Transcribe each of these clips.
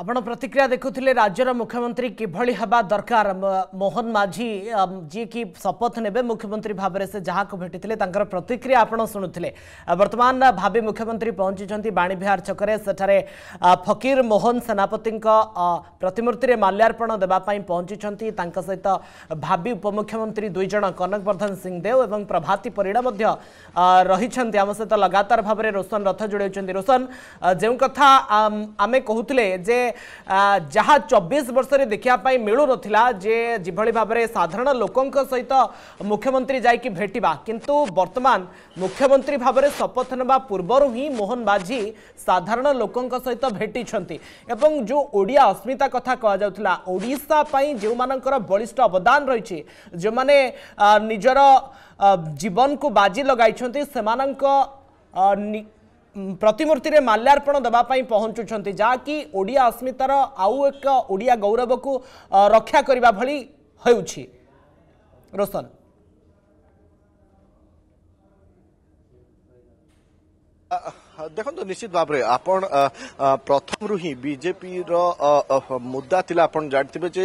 ଆପଣ ପ୍ରତିକ୍ରିୟା ଦେଖୁଥିଲେ ରାଜ୍ୟର ମୁଖ୍ୟମନ୍ତ୍ରୀ କିଭଳି ହେବା ଦରକାର ମୋହନ ମାଝୀ ଯିଏକି ଶପଥ ନେବେ ମୁଖ୍ୟମନ୍ତ୍ରୀ ଭାବରେ ସେ ଯାହାକୁ ଭେଟିଥିଲେ ତାଙ୍କର ପ୍ରତିକ୍ରିୟା ଆପଣ ଶୁଣୁଥିଲେ ବର୍ତ୍ତମାନ ଭାବି ମୁଖ୍ୟମନ୍ତ୍ରୀ ପହଞ୍ଚିଛନ୍ତି ବାଣୀବିହାର ଛକରେ ସେଠାରେ ଫକୀର ମୋହନ ସେନାପତିଙ୍କ ପ୍ରତିମୂର୍ତ୍ତିରେ ମାଲ୍ୟାର୍ପଣ ଦେବା ପାଇଁ ପହଞ୍ଚିଛନ୍ତି ତାଙ୍କ ସହିତ ଭାବି ଉପମୁଖ୍ୟମନ୍ତ୍ରୀ ଦୁଇ ଜଣ କନକବର୍ଦ୍ଧନ ସିଂଦେଓ ଏବଂ ପ୍ରଭାତୀ ପରିଡ଼ା ମଧ୍ୟ ରହିଛନ୍ତି ଆମ ସହିତ ଲଗାତାର ଭାବରେ ରୋଶନ ରଥ ଯୋଡ଼ାଉଛନ୍ତି ରୋଶନ ଯେଉଁ କଥା ଆମେ କହୁଥିଲେ ଯେ ଯାହା ଚବିଶ ବର୍ଷରେ ଦେଖିବା ପାଇଁ ମିଳୁନଥିଲା ଯେ ଯେଭଳି ଭାବରେ ସାଧାରଣ ଲୋକଙ୍କ ସହିତ ମୁଖ୍ୟମନ୍ତ୍ରୀ ଯାଇକି ଭେଟିବା କିନ୍ତୁ ବର୍ତ୍ତମାନ ମୁଖ୍ୟମନ୍ତ୍ରୀ ଭାବରେ ଶପଥ ନେବା ପୂର୍ବରୁ ହିଁ ମୋହନ ମାଝୀ ସାଧାରଣ ଲୋକଙ୍କ ସହିତ ଭେଟିଛନ୍ତି ଏବଂ ଯେଉଁ ଓଡ଼ିଆ ଅସ୍ମିତା କଥା କୁହାଯାଉଥିଲା ଓଡ଼ିଶା ପାଇଁ ଯେଉଁମାନଙ୍କର ବଳିଷ୍ଠ ଅବଦାନ ରହିଛି ଯେଉଁମାନେ ନିଜର ଜୀବନକୁ ବାଜି ଲଗାଇଛନ୍ତି ସେମାନଙ୍କ ପ୍ରତିମୂର୍ତ୍ତିରେ ମାଲ୍ୟାର୍ପଣ ଦେବା ପାଇଁ ପହଞ୍ଚୁଛନ୍ତି ଯାହାକି ଓଡ଼ିଆ ଅସ୍ମିତାର ଆଉ ଏକ ଓଡ଼ିଆ ଗୌରବକୁ ରକ୍ଷା କରିବା ଭଳି ହେଉଛି ରୋଶନ Uh... ଦେଖନ୍ତୁ ନିଶ୍ଚିତ ଭାବରେ ଆପଣ ପ୍ରଥମରୁ ହିଁ ବିଜେପିର ମୁଦ୍ଦା ଥିଲା ଆପଣ ଜାଣିଥିବେ ଯେ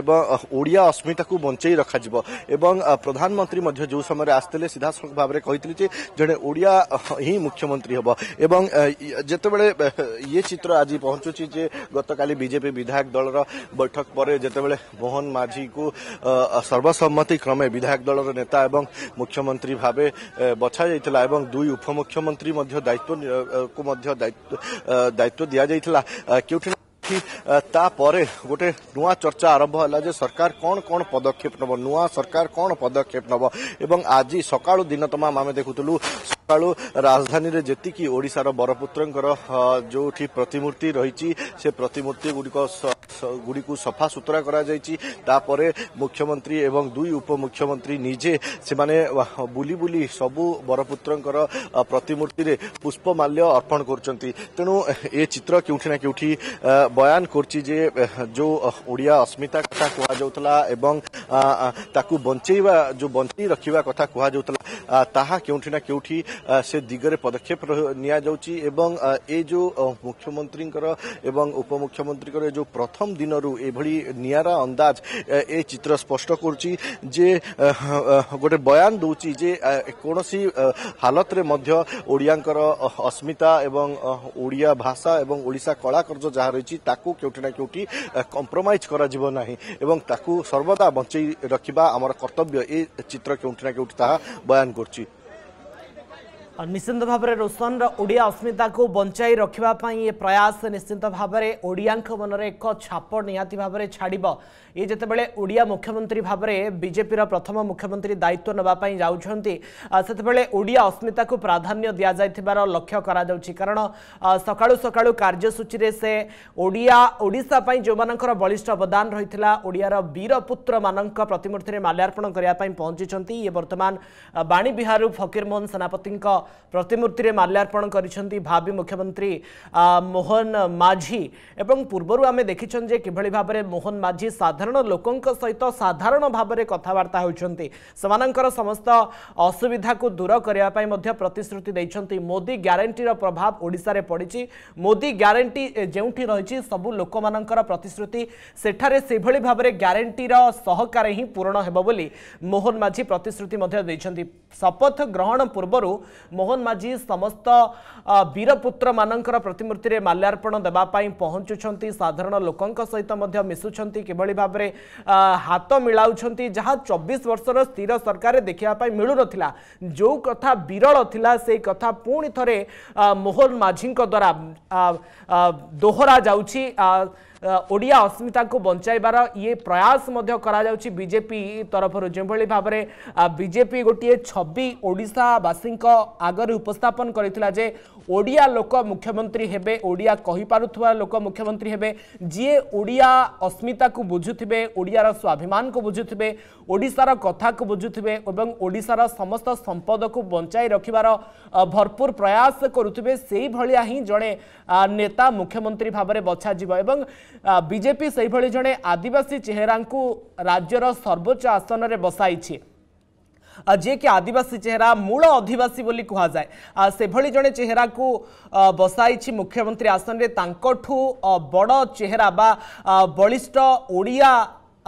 ଏବଂ ଓଡ଼ିଆ ଅସ୍ମିତାକୁ ବଞ୍ଚେଇ ରଖାଯିବ ଏବଂ ପ୍ରଧାନମନ୍ତ୍ରୀ ମଧ୍ୟ ଯେଉଁ ସମୟରେ ଆସିଥିଲେ ସିଧାସଳଖ ଭାବରେ କହିଥିଲେ ଯେ ଜଣେ ଓଡ଼ିଆ ହିଁ ମୁଖ୍ୟମନ୍ତ୍ରୀ ହେବ ଏବଂ ଯେତେବେଳେ ଇଏ ଚିତ୍ର ଆଜି ପହଞ୍ଚୁଛି ଯେ ଗତକାଲି ବିଜେପି ବିଧାୟକ ଦଳର ବୈଠକ ପରେ ଯେତେବେଳେ ମୋହନ ମାଝୀଙ୍କୁ ସର୍ବସମ୍ମତି କ୍ରମେ ବିଧାୟକ ଦଳର ନେତା ଏବଂ ମୁଖ୍ୟମନ୍ତ୍ରୀ ଭାବେ ବଛାଯାଇଥିଲା ଏବଂ ଦୁଇ ଉପମୁଖ୍ୟମନ୍ତ୍ରୀ ମଧ୍ୟ ଦାୟିତ୍ୱ ଦାୟିତ୍ୱ ମଧ୍ୟ ଦାୟିତ୍ୱ ଦିଆଯାଇଥିଲା କେଉଁଠି ତାପରେ ଗୋଟେ ନୂଆ ଚର୍ଚ୍ଚା ଆରମ୍ଭ ହେଲା ଯେ ସରକାର କ'ଣ କ'ଣ ପଦକ୍ଷେପ ନେବ ନୂଆ ସରକାର କ'ଣ ପଦକ୍ଷେପ ନେବ ଏବଂ ଆଜି ସକାଳୁ ଦିନ ତମାମ ଆମେ ଦେଖୁଥିଲୁ ସକାଳୁ ରାଜଧାନୀରେ ଯେତିକି ଓଡ଼ିଶାର ବରପୁତ୍ରଙ୍କର ଯେଉଁଠି ପ୍ରତିମୂର୍ତ୍ତି ରହିଛି ସେ ପ୍ରତିମୂର୍ତ୍ତି ଗୁଡ଼ିକ ଗୁଡ଼ିକୁ ସଫାସୁତୁରା କରାଯାଇଛି ତାପରେ ମୁଖ୍ୟମନ୍ତ୍ରୀ ଏବଂ ଦୁଇ ଉପମୁଖ୍ୟମନ୍ତ୍ରୀ ନିଜେ ସେମାନେ ବୁଲି ବୁଲି ସବୁ ବରପୁତ୍ରଙ୍କର ପ୍ରତିମୂର୍ତ୍ତିରେ ପୁଷ୍ପମାଲ୍ୟ ଅର୍ପଣ କରୁଛନ୍ତି ତେଣୁ ଏ ଚିତ୍ର କେଉଁଠି ନା କେଉଁଠି ବୟାନ କରୁଛି ଯେ ଯେଉଁ ଓଡ଼ିଆ ଅସ୍ମିତା କଥା କୁହାଯାଉଥିଲା ଏବଂ ତାକୁ ବଞ୍ଚେଇବା ଯେଉଁ ବଞ୍ଚେଇ ରଖିବା କଥା କୁହାଯାଉଥିଲା ତାହା କେଉଁଠି ନା କେଉଁଠି ସେ ଦିଗରେ ପଦକ୍ଷେପ ନିଆଯାଉଛି ଏବଂ ଏ ଯେଉଁ ମୁଖ୍ୟମନ୍ତ୍ରୀଙ୍କର ଏବଂ ଉପମୁଖ୍ୟମନ୍ତ୍ରୀଙ୍କର ଏ ଯେଉଁ ପ୍ରଥମ ଦିନରୁ ଏଭଳି ନିଆରା ଅନ୍ଦାଜ ଏ ଚିତ୍ର ସ୍ପଷ୍ଟ କରୁଛି ଯେ ଗୋଟେ ବୟାନ ଦେଉଛି ଯେ କୌଣସି ହାଲତରେ ମଧ୍ୟ ଓଡ଼ିଆଙ୍କର ଅସ୍ମିତା ଏବଂ ଓଡ଼ିଆ ଭାଷା ଏବଂ ଓଡ଼ିଶା କଳାକର୍ଜ ଯାହା ରହିଛି ତାକୁ କେଉଁଠି ନା କେଉଁଠି କମ୍ପ୍ରମାଇଜ୍ କରାଯିବ ନାହିଁ ଏବଂ ତାକୁ ସର୍ବଦା ବଞ୍ଚେଇ ରଖିବା ଆମର କର୍ତ୍ତବ୍ୟ ଏ ଚିତ୍ର କେଉଁଠି ନା କେଉଁଠି ତାହା ବୟାନ বায়ান করছি ନିଶ୍ଚିନ୍ତ ଭାବରେ ରୋଶନର ଓଡ଼ିଆ ଅସ୍ମିତାକୁ ବଞ୍ଚାଇ ରଖିବା ପାଇଁ ଏ ପ୍ରୟାସ ନିଶ୍ଚିନ୍ତ ଭାବରେ ଓଡ଼ିଆଙ୍କ ମନରେ ଏକ ଛାପ ନିହାତି ଭାବରେ ଛାଡ଼ିବ ଇଏ ଯେତେବେଳେ ଓଡ଼ିଆ ମୁଖ୍ୟମନ୍ତ୍ରୀ ଭାବରେ ବିଜେପିର ପ୍ରଥମ ମୁଖ୍ୟମନ୍ତ୍ରୀ ଦାୟିତ୍ୱ ନେବା ପାଇଁ ଯାଉଛନ୍ତି ସେତେବେଳେ ଓଡ଼ିଆ ଅସ୍ମିତାକୁ ପ୍ରାଧାନ୍ୟ ଦିଆଯାଇଥିବାର ଲକ୍ଷ୍ୟ କରାଯାଉଛି କାରଣ ସକାଳୁ ସକାଳୁ କାର୍ଯ୍ୟସୂଚୀରେ ସେ ଓଡ଼ିଆ ଓଡ଼ିଶା ପାଇଁ ଯେଉଁମାନଙ୍କର ବଳିଷ୍ଠ ଅବଦାନ ରହିଥିଲା ଓଡ଼ିଆର ବୀରପୁତ୍ରମାନଙ୍କ ପ୍ରତିମୂର୍ତ୍ତିରେ ମାଲ୍ୟାର୍ପଣ କରିବା ପାଇଁ ପହଞ୍ଚିଛନ୍ତି ଇଏ ବର୍ତ୍ତମାନ ବାଣୀବିହାରରୁ ଫକୀରମୋହନ ସେନାପତିଙ୍କ ପ୍ରତିମୂର୍ତ୍ତିରେ ମାଲ୍ୟାର୍ପଣ କରିଛନ୍ତି ଭାବି ମୁଖ୍ୟମନ୍ତ୍ରୀ ମୋହନ ମାଝୀ ଏବଂ ପୂର୍ବରୁ ଆମେ ଦେଖିଛନ୍ତି ଯେ କିଭଳି ଭାବରେ ମୋହନ ମାଝୀ ସାଧାରଣ ଲୋକଙ୍କ ସହିତ ସାଧାରଣ ଭାବରେ କଥାବାର୍ତ୍ତା ହେଉଛନ୍ତି ସେମାନଙ୍କର ସମସ୍ତ ଅସୁବିଧାକୁ ଦୂର କରିବା ପାଇଁ ମଧ୍ୟ ପ୍ରତିଶ୍ରୁତି ଦେଇଛନ୍ତି ମୋଦି ଗ୍ୟାରେଣ୍ଟିର ପ୍ରଭାବ ଓଡ଼ିଶାରେ ପଡ଼ିଛି ମୋଦି ଗ୍ୟାରେଣ୍ଟି ଯେଉଁଠି ରହିଛି ସବୁ ଲୋକମାନଙ୍କର ପ୍ରତିଶ୍ରୁତି ସେଠାରେ ସେଭଳି ଭାବରେ ଗ୍ୟାରେଣ୍ଟିର ସହକାରେ ହିଁ ପୂରଣ ହେବ ବୋଲି ମୋହନ ମାଝୀ ପ୍ରତିଶ୍ରୁତି ମଧ୍ୟ ଦେଇଛନ୍ତି ଶପଥ ଗ୍ରହଣ ପୂର୍ବରୁ ମୋହନ ମାଝୀ ସମସ୍ତ ବୀରପୁତ୍ର ମାନଙ୍କର ପ୍ରତିମୂର୍ତ୍ତିରେ ମାଲ୍ୟାର୍ପଣ ଦେବା ପାଇଁ ପହଞ୍ଚୁଛନ୍ତି ସାଧାରଣ ଲୋକଙ୍କ ସହିତ ମଧ୍ୟ ମିଶୁଛନ୍ତି କିଭଳି ଭାବରେ ହାତ ମିଳାଉଛନ୍ତି ଯାହା ଚବିଶ ବର୍ଷର ସ୍ଥିର ସରକାରରେ ଦେଖିବା ପାଇଁ ମିଳୁନଥିଲା ଯେଉଁ କଥା ବିରଳ ଥିଲା ସେଇ କଥା ପୁଣି ଥରେ ମୋହନ ମାଝୀଙ୍କ ଦ୍ୱାରା ଦୋହରା ଯାଉଛି ଓଡ଼ିଆ ଅସ୍ମିତାଙ୍କୁ ବଞ୍ଚାଇବାର ଇଏ ପ୍ରୟାସ ମଧ୍ୟ କରାଯାଉଛି ବିଜେପି ତରଫରୁ ଯେଉଁଭଳି ଭାବରେ ବିଜେପି ଗୋଟିଏ ଛବି ଓଡ଼ିଶାବାସୀଙ୍କ ଆଗରେ ଉପସ୍ଥାପନ କରିଥିଲା ଯେ ଓଡ଼ିଆ ଲୋକ ମୁଖ୍ୟମନ୍ତ୍ରୀ ହେବେ ଓଡ଼ିଆ କହିପାରୁଥିବା ଲୋକ ମୁଖ୍ୟମନ୍ତ୍ରୀ ହେବେ ଯିଏ ଓଡ଼ିଆ ଅସ୍ମିତାକୁ ବୁଝୁଥିବେ ଓଡ଼ିଆର ସ୍ୱାଭିମାନକୁ ବୁଝୁଥିବେ ଓଡ଼ିଶାର କଥାକୁ ବୁଝୁଥିବେ ଏବଂ ଓଡ଼ିଶାର ସମସ୍ତ ସମ୍ପଦକୁ ବଞ୍ଚାଇ ରଖିବାର ଭରପୁର ପ୍ରୟାସ କରୁଥିବେ ସେଇଭଳିଆ ହିଁ ଜଣେ ନେତା ମୁଖ୍ୟମନ୍ତ୍ରୀ ଭାବରେ ବଛାଯିବ ଏବଂ ବିଜେପି ସେହିଭଳି ଜଣେ ଆଦିବାସୀ ଚେହେରାଙ୍କୁ ରାଜ୍ୟର ସର୍ବୋଚ୍ଚ ଆସନରେ ବସାଇଛି ଯିଏକି ଆଦିବାସୀ ଚେହେରା ମୂଳ ଅଧିବାସୀ ବୋଲି କୁହାଯାଏ ସେଭଳି ଜଣେ ଚେହେରାକୁ ବସାଇଛି ମୁଖ୍ୟମନ୍ତ୍ରୀ ଆସନରେ ତାଙ୍କଠୁ ବଡ଼ ଚେହେରା ବା ବଳିଷ୍ଠ ଓଡ଼ିଆ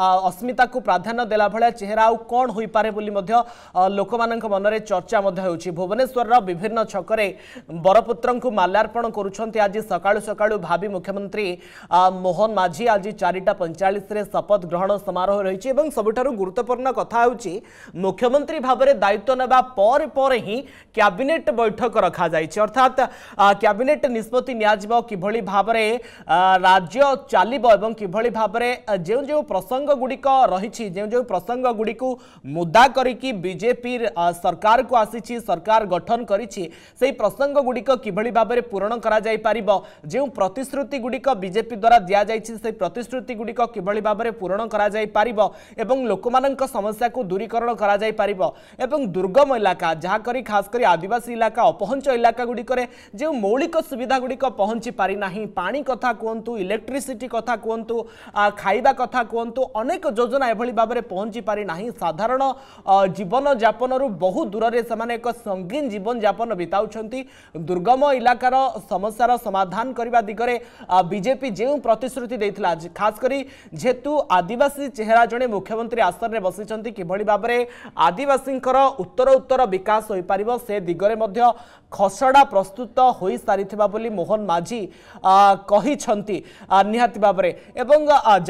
ଅସ୍ମିତାକୁ ପ୍ରାଧାନ୍ୟ ଦେଲା ଭଳିଆ ଚେହେରା ଆଉ କ'ଣ ହୋଇପାରେ ବୋଲି ମଧ୍ୟ ଲୋକମାନଙ୍କ ମନରେ ଚର୍ଚ୍ଚା ମଧ୍ୟ ହେଉଛି ଭୁବନେଶ୍ୱରର ବିଭିନ୍ନ ଛକରେ ବରପୁତ୍ରଙ୍କୁ ମାଲ୍ୟାର୍ପଣ କରୁଛନ୍ତି ଆଜି ସକାଳୁ ସକାଳୁ ଭାବି ମୁଖ୍ୟମନ୍ତ୍ରୀ ମୋହନ ମାଝୀ ଆଜି ଚାରିଟା ପଇଁଚାଳିଶରେ ଶପଥ ଗ୍ରହଣ ସମାରୋହ ରହିଛି ଏବଂ ସବୁଠାରୁ ଗୁରୁତ୍ୱପୂର୍ଣ୍ଣ କଥା ହେଉଛି ମୁଖ୍ୟମନ୍ତ୍ରୀ ଭାବରେ ଦାୟିତ୍ୱ ନେବା ପରେ ପରେ ହିଁ କ୍ୟାବିନେଟ୍ ବୈଠକ ରଖାଯାଇଛି ଅର୍ଥାତ୍ କ୍ୟାବିନେଟ୍ ନିଷ୍ପତ୍ତି ନିଆଯିବ କିଭଳି ଭାବରେ ରାଜ୍ୟ ଚାଲିବ ଏବଂ କିଭଳି ଭାବରେ ଯେଉଁ ଯେଉଁ ପ୍ରସଙ୍ଗ ପ୍ରସଙ୍ଗଗୁଡ଼ିକ ରହିଛି ଯେଉଁ ଯେଉଁ ପ୍ରସଙ୍ଗଗୁଡ଼ିକୁ ମୁଦା କରିକି ବିଜେପି ସରକାରକୁ ଆସିଛି ସରକାର ଗଠନ କରିଛି ସେହି ପ୍ରସଙ୍ଗଗୁଡ଼ିକ କିଭଳି ଭାବରେ ପୂରଣ କରାଯାଇପାରିବ ଯେଉଁ ପ୍ରତିଶ୍ରୁତିଗୁଡ଼ିକ ବିଜେପି ଦ୍ୱାରା ଦିଆଯାଇଛି ସେହି ପ୍ରତିଶ୍ରୁତିଗୁଡ଼ିକ କିଭଳି ଭାବରେ ପୂରଣ କରାଯାଇପାରିବ ଏବଂ ଲୋକମାନଙ୍କ ସମସ୍ୟାକୁ ଦୂରୀକରଣ କରାଯାଇପାରିବ ଏବଂ ଦୁର୍ଗମ ଇଲାକା ଯାହା କରି ଖାସ କରି ଆଦିବାସୀ ଇଲାକା ଅପହଞ୍ଚ ଇଲାକାଗୁଡ଼ିକରେ ଯେଉଁ ମୌଳିକ ସୁବିଧାଗୁଡ଼ିକ ପହଞ୍ଚି ପାରିନାହିଁ ପାଣି କଥା କୁହନ୍ତୁ ଇଲେକ୍ଟ୍ରିସିଟି କଥା କୁହନ୍ତୁ ଖାଇବା କଥା କୁହନ୍ତୁ ଅନେକ ଯୋଜନା ଏଭଳି ଭାବରେ ପହଞ୍ଚି ପାରିନାହିଁ ସାଧାରଣ ଜୀବନଯାପନରୁ ବହୁ ଦୂରରେ ସେମାନେ ଏକ ସଙ୍ଗୀନ ଜୀବନଯାପନ ବିତାଉଛନ୍ତି ଦୁର୍ଗମ ଇଲାକାର ସମସ୍ୟାର ସମାଧାନ କରିବା ଦିଗରେ ବିଜେପି ଯେଉଁ ପ୍ରତିଶ୍ରୁତି ଦେଇଥିଲା ଖାସ୍ କରି ଯେହେତୁ ଆଦିବାସୀ ଚେହେରା ଜଣେ ମୁଖ୍ୟମନ୍ତ୍ରୀ ଆସନରେ ବସିଛନ୍ତି କିଭଳି ଭାବରେ ଆଦିବାସୀଙ୍କର ଉତ୍ତର ଉତ୍ତର ବିକାଶ ହୋଇପାରିବ ସେ ଦିଗରେ ମଧ୍ୟ ଖସଡ଼ା ପ୍ରସ୍ତୁତ ହୋଇସାରିଥିବା ବୋଲି ମୋହନ ମାଝୀ କହିଛନ୍ତି ନିହାତି ଭାବରେ ଏବଂ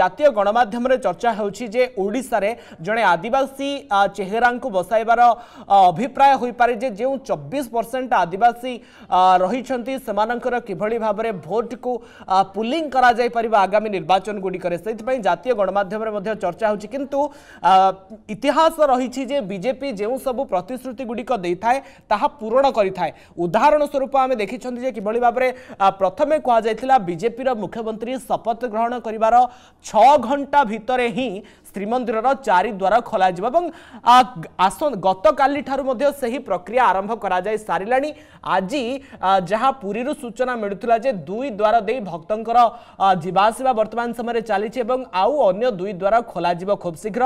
ଜାତୀୟ ଗଣମାଧ୍ୟମରେ चर्चा होशारे जड़े आदिवासी चेहेरा बसायबार अभिप्राय हो पारे जे जो चबीस परसेंट आदिवासी रही कि भाव में भोट को पुलिंग कर आगामी निर्वाचन गुड़िक जितिय गणमाम चर्चा हो इतिहास रही बीजेपी जो सब प्रतिश्रुति गुड़िकाए पूरण उदाहरण स्वरूप आम देखी कि भाव में प्रथम कहुला मुख्यमंत्री शपथ ग्रहण कर छ घंटा भितर ही ଶ୍ରୀମନ୍ଦିରର ଚାରିଦ୍ୱାର ଖୋଲାଯିବ ଏବଂ ଆସ ଗତକାଲି ଠାରୁ ମଧ୍ୟ ସେହି ପ୍ରକ୍ରିୟା ଆରମ୍ଭ କରାଯାଇ ସାରିଲାଣି ଆଜି ଯାହା ପୁରୀରୁ ସୂଚନା ମିଳୁଥିଲା ଯେ ଦୁଇ ଦ୍ୱାର ଦେଇ ଭକ୍ତଙ୍କର ଯିବା ଆସିବା ବର୍ତ୍ତମାନ ସମୟରେ ଚାଲିଛି ଏବଂ ଆଉ ଅନ୍ୟ ଦୁଇ ଦ୍ୱାର ଖୋଲାଯିବ ଖୁବ୍ ଶୀଘ୍ର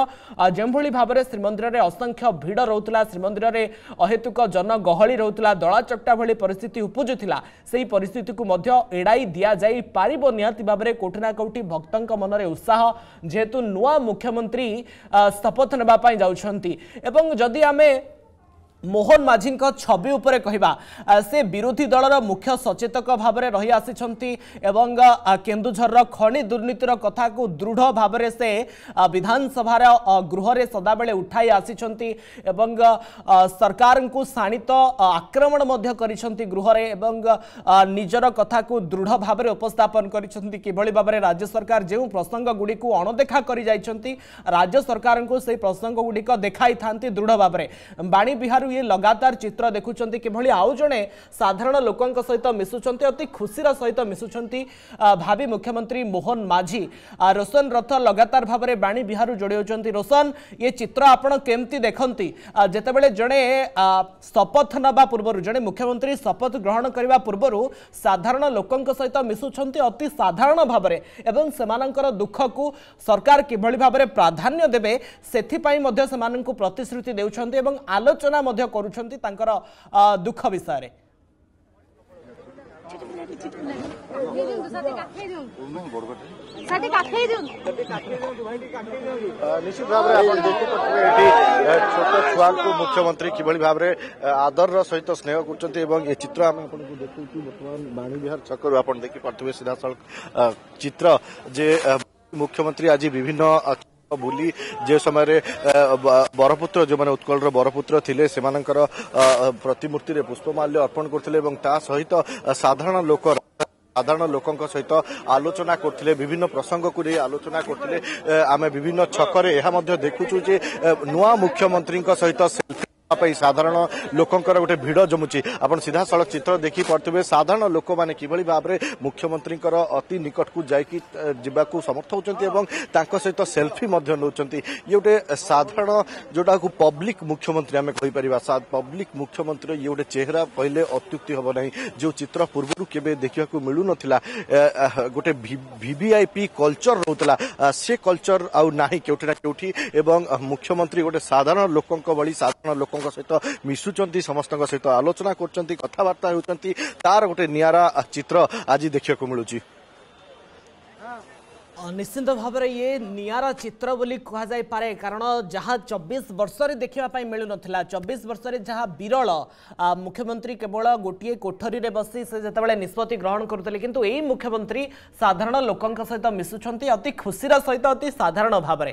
ଯେଉଁଭଳି ଭାବରେ ଶ୍ରୀମନ୍ଦିରରେ ଅସଂଖ୍ୟ ଭିଡ଼ ରହୁଥିଲା ଶ୍ରୀମନ୍ଦିରରେ ଅହେତୁକ ଜନଗହଳି ରହୁଥିଲା ଦଳାଚକ୍ଟା ଭଳି ପରିସ୍ଥିତି ଉପୁଜୁଥିଲା ସେହି ପରିସ୍ଥିତିକୁ ମଧ୍ୟ ଏଡ଼ାଇ ଦିଆଯାଇ ପାରିବ ନିହାତି ଭାବରେ କେଉଁଠି ନା କେଉଁଠି ଭକ୍ତଙ୍କ ମନରେ ଉତ୍ସାହ ଯେହେତୁ ନୂଆ ମୁଖ୍ୟମନ୍ତ୍ରୀ ପ୍ରଧାନମନ୍ତ୍ରୀ ଶପଥ ନେବା ପାଇଁ ଯାଉଛନ୍ତି ଏବଂ ଯଦି ଆମେ ମୋହନ ମାଝୀଙ୍କ ଛବି ଉପରେ କହିବା ସେ ବିରୋଧୀ ଦଳର ମୁଖ୍ୟ ସଚେତକ ଭାବରେ ରହିଆସିଛନ୍ତି ଏବଂ କେନ୍ଦୁଝରର ଖଣି ଦୁର୍ନୀତିର କଥାକୁ ଦୃଢ଼ ଭାବରେ ସେ ବିଧାନସଭାର ଗୃହରେ ସଦାବେଳେ ଉଠାଇ ଆସିଛନ୍ତି ଏବଂ ସରକାରଙ୍କୁ ଶାଣିତ ଆକ୍ରମଣ ମଧ୍ୟ କରିଛନ୍ତି ଗୃହରେ ଏବଂ ନିଜର କଥାକୁ ଦୃଢ଼ ଭାବରେ ଉପସ୍ଥାପନ କରିଛନ୍ତି କିଭଳି ଭାବରେ ରାଜ୍ୟ ସରକାର ଯେଉଁ ପ୍ରସଙ୍ଗଗୁଡ଼ିକୁ ଅଣଦେଖା କରିଯାଇଛନ୍ତି ରାଜ୍ୟ ସରକାରଙ୍କୁ ସେହି ପ୍ରସଙ୍ଗଗୁଡ଼ିକ ଦେଖାଇଥାନ୍ତି ଦୃଢ଼ ଭାବରେ ବାଣୀବିହାରରୁ लगातार चित्र देखुं किभली आउ जड़े साधारण लोकों सहित मिशुंत अति खुशीर सहित मिशुंत भावी मुख्यमंत्री मोहन माझी रोशन रथ लगातार भाव में बाणी बिहार जोड़ रोशन ये चित्र आप कमी देखती जितेबले जड़े शपथ नवा पूर्व जड़े मुख्यमंत्री शपथ ग्रहण करने पूर्व साधारण लोकों सहित मिशुंत अति साधारण भाव में से दुख को सरकार किभली भाव में प्राधान्य देते से प्रतिश्रुति देखते आलोचना ମଧ୍ୟ କରୁଛନ୍ତି ତାଙ୍କର ଦୁଃଖ ବିଷୟରେ ନିଶ୍ଚିତ ଭାବରେ ଆପଣ ଦେଖିପାରୁଥିବେ ଏଠି ଛୋଟ ଛୁଆଙ୍କୁ ମୁଖ୍ୟମନ୍ତ୍ରୀ କିଭଳି ଭାବରେ ଆଦରର ସହିତ ସ୍ନେହ କରୁଛନ୍ତି ଏବଂ ଏ ଚିତ୍ର ଆମେ ଆପଣଙ୍କୁ ଦେଖୁଛୁ ବର୍ତ୍ତମାନ ବାଣୀବିହାର ଛକରୁ ଆପଣ ଦେଖିପାରୁଥିବେ ସିଧାସଳଖ ଚିତ୍ର ଯେ ମୁଖ୍ୟମନ୍ତ୍ରୀ ଆଜି ବିଭିନ୍ନ ଭୁଲି ଯେଉଁ ସମୟରେ ବରପୁତ୍ର ଯେଉଁମାନେ ଉତ୍କଳର ବରପୁତ୍ର ଥିଲେ ସେମାନଙ୍କର ପ୍ରତିମୂର୍ତ୍ତିରେ ପୁଷ୍ପମାଲ୍ୟ ଅର୍ପଣ କରୁଥିଲେ ଏବଂ ତା ସହିତ ସାଧାରଣ ଲୋକ ସାଧାରଣ ଲୋକଙ୍କ ସହିତ ଆଲୋଚନା କରୁଥିଲେ ବିଭିନ୍ନ ପ୍ରସଙ୍ଗକୁ ନେଇ ଆଲୋଚନା କରୁଥିଲେ ଆମେ ବିଭିନ୍ନ ଛକରେ ଏହା ମଧ୍ୟ ଦେଖୁଛୁ ଯେ ନୂଆ ମୁଖ୍ୟମନ୍ତ୍ରୀଙ୍କ ସହିତ ସେଲ୍ଫି ପାଇଁ ସାଧାରଣ ଲୋକଙ୍କର ଗୋଟେ ଭିଡ଼ ଜମୁଛି ଆପଣ ସିଧାସଳଖ ଚିତ୍ର ଦେଖିପାରୁଥିବେ ସାଧାରଣ ଲୋକମାନେ କିଭଳି ଭାବରେ ମୁଖ୍ୟମନ୍ତ୍ରୀଙ୍କର ଅତି ନିକଟକୁ ଯାଇକି ଯିବାକୁ ସମର୍ଥ ହେଉଛନ୍ତି ଏବଂ ତାଙ୍କ ସହିତ ସେଲ୍ଫି ମଧ୍ୟ ନେଉଛନ୍ତି ଇଏ ଗୋଟେ ସାଧାରଣ ଯେଉଁଟାକୁ ପବ୍ଲିକ୍ ମୁଖ୍ୟମନ୍ତ୍ରୀ ଆମେ କହିପାରିବା ପବ୍ଲିକ୍ ମୁଖ୍ୟମନ୍ତ୍ରୀର ଇଏ ଗୋଟେ ଚେହେରା କହିଲେ ଅତ୍ୟୁକ୍ତି ହେବ ନାହିଁ ଯେଉଁ ଚିତ୍ର ପୂର୍ବରୁ କେବେ ଦେଖିବାକୁ ମିଳୁନଥିଲା ଗୋଟେ ଭିଭିଆଇପି କଲଚର ରହୁଥିଲା ସେ କଲଚର ଆଉ ନାହିଁ କେଉଁଠି ନା କେଉଁଠି ଏବଂ ମୁଖ୍ୟମନ୍ତ୍ରୀ ଗୋଟେ ସାଧାରଣ ଲୋକଙ୍କ ଭଳି ସାଧାରଣ ଲୋକ ଲୋକଙ୍କ ସହିତ ମିଶୁଛନ୍ତି ସମସ୍ତଙ୍କ ସହିତ ଆଲୋଚନା କରୁଛନ୍ତି କଥାବାର୍ତ୍ତା ହେଉଛନ୍ତି ତାର ଗୋଟେ ନିଆରା ଚିତ୍ର ଆଜି ଦେଖିବାକୁ ମିଳୁଛି ନିଶ୍ଚିତ ଭାବରେ ଇଏ ନିଆରା ଚିତ୍ର ବୋଲି କୁହାଯାଇପାରେ କାରଣ ଯାହା ଚବିଶ ବର୍ଷରେ ଦେଖିବା ପାଇଁ ମିଳୁନଥିଲା ଚବିଶ ବର୍ଷରେ ଯାହା ବିରଳ ମୁଖ୍ୟମନ୍ତ୍ରୀ କେବଳ ଗୋଟିଏ କୋଠରୀରେ ବସି ସେ ଯେତେବେଳେ ନିଷ୍ପତ୍ତି ଗ୍ରହଣ କରୁଥିଲେ କିନ୍ତୁ ଏଇ ମୁଖ୍ୟମନ୍ତ୍ରୀ ସାଧାରଣ ଲୋକଙ୍କ ସହିତ ମିଶୁଛନ୍ତି ଅତି ଖୁସିର ସହିତ ଅତି ସାଧାରଣ ଭାବରେ